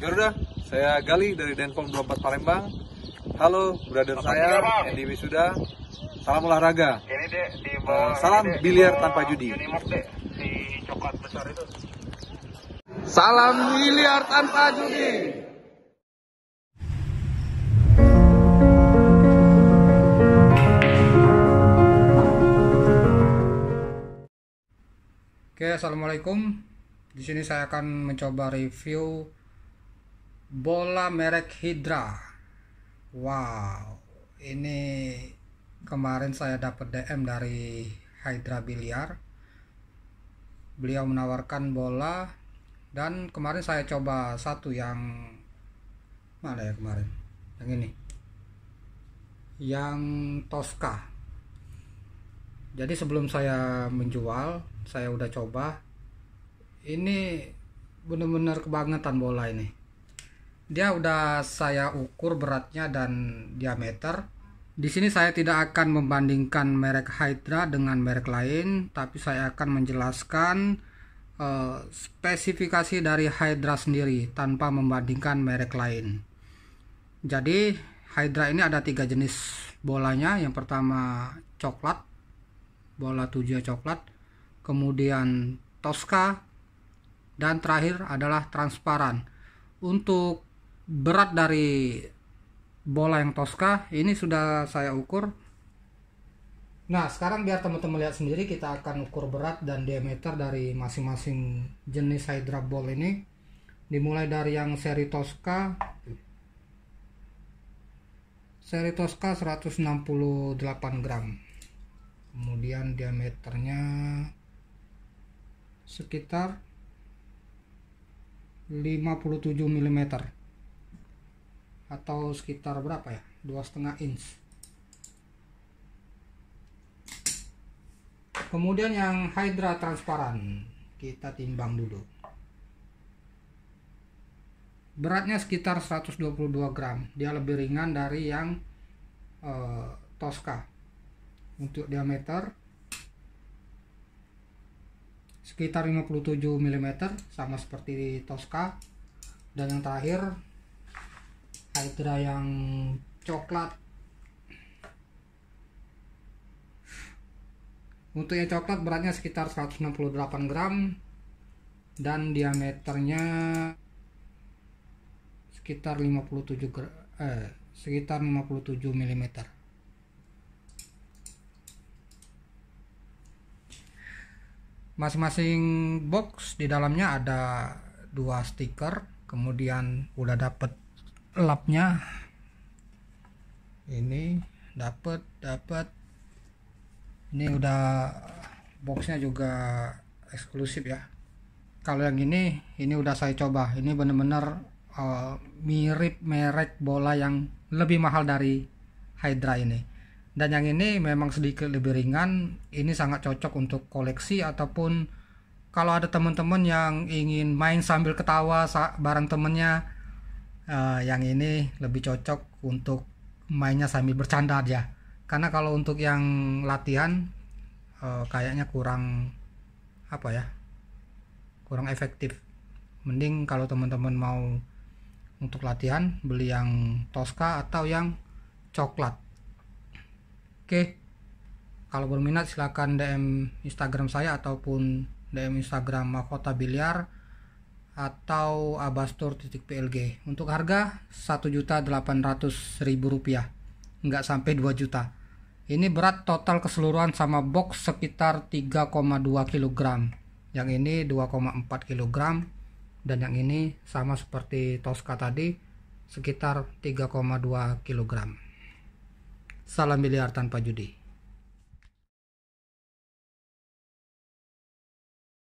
Garuda, saya Gali dari Denpom 24 Palembang. Halo, brother saya Andy Wisuda. Salam olahraga. Uh, salam biliar tanpa judi. Salam biliar tanpa judi. Oke, assalamualaikum. Di sini saya akan mencoba review bola merek Hydra. Wow, ini kemarin saya dapat DM dari Hydra Biliar. Beliau menawarkan bola dan kemarin saya coba satu yang mana ya kemarin? Yang ini. Yang Tosca. Jadi sebelum saya menjual, saya udah coba. Ini benar-benar kebangetan bola ini dia udah saya ukur beratnya dan diameter di sini saya tidak akan membandingkan merek Hydra dengan merek lain tapi saya akan menjelaskan uh, spesifikasi dari Hydra sendiri tanpa membandingkan merek lain jadi Hydra ini ada tiga jenis bolanya yang pertama coklat bola tujuh coklat kemudian Tosca dan terakhir adalah transparan untuk berat dari bola yang Tosca ini sudah saya ukur nah sekarang biar teman-teman lihat sendiri kita akan ukur berat dan diameter dari masing-masing jenis hydra ball ini dimulai dari yang seri Tosca seri Tosca 168 gram kemudian diameternya sekitar 57 mm atau sekitar berapa ya dua setengah inch kemudian yang hydra transparan kita timbang dulu beratnya sekitar 122 gram dia lebih ringan dari yang uh, Tosca untuk diameter sekitar 57 mm sama seperti Tosca dan yang terakhir Hydra yang coklat untuk yang coklat beratnya sekitar 168 gram dan diameternya sekitar 57 gram, eh, sekitar 57 mm masing-masing box di dalamnya ada dua stiker kemudian udah dapet lapnya ini dapat dapat ini udah boxnya juga eksklusif ya kalau yang ini ini udah saya coba ini bener-bener uh, mirip merek bola yang lebih mahal dari Hydra ini dan yang ini memang sedikit lebih ringan ini sangat cocok untuk koleksi ataupun kalau ada teman-teman yang ingin main sambil ketawa bareng temennya uh, yang ini lebih cocok untuk mainnya sambil bercanda aja karena kalau untuk yang latihan uh, kayaknya kurang apa ya kurang efektif mending kalau teman-teman mau untuk latihan beli yang Tosca atau yang coklat oke kalau berminat silahkan DM Instagram saya ataupun DM Instagram Mahkota Biliar atau abastur.plg untuk harga Rp1.800.000 nggak sampai 2 juta ini berat total keseluruhan sama box sekitar 3,2 kg yang ini 2,4 kg dan yang ini sama seperti Tosca tadi sekitar 3,2 kg salam miliar tanpa judi